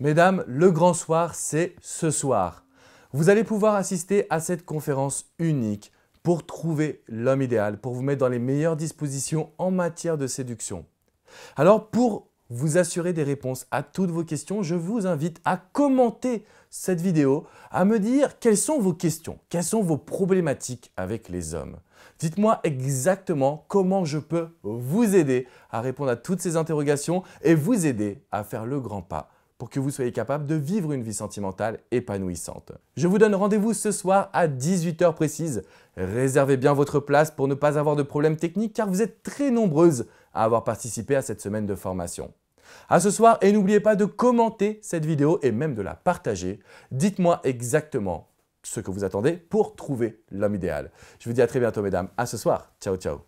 Mesdames, le grand soir, c'est ce soir. Vous allez pouvoir assister à cette conférence unique pour trouver l'homme idéal, pour vous mettre dans les meilleures dispositions en matière de séduction. Alors pour vous assurer des réponses à toutes vos questions, je vous invite à commenter cette vidéo, à me dire quelles sont vos questions, quelles sont vos problématiques avec les hommes. Dites-moi exactement comment je peux vous aider à répondre à toutes ces interrogations et vous aider à faire le grand pas pour que vous soyez capable de vivre une vie sentimentale épanouissante. Je vous donne rendez-vous ce soir à 18h précise. Réservez bien votre place pour ne pas avoir de problèmes techniques, car vous êtes très nombreuses à avoir participé à cette semaine de formation. À ce soir et n'oubliez pas de commenter cette vidéo et même de la partager. Dites-moi exactement ce que vous attendez pour trouver l'homme idéal. Je vous dis à très bientôt mesdames, à ce soir, ciao ciao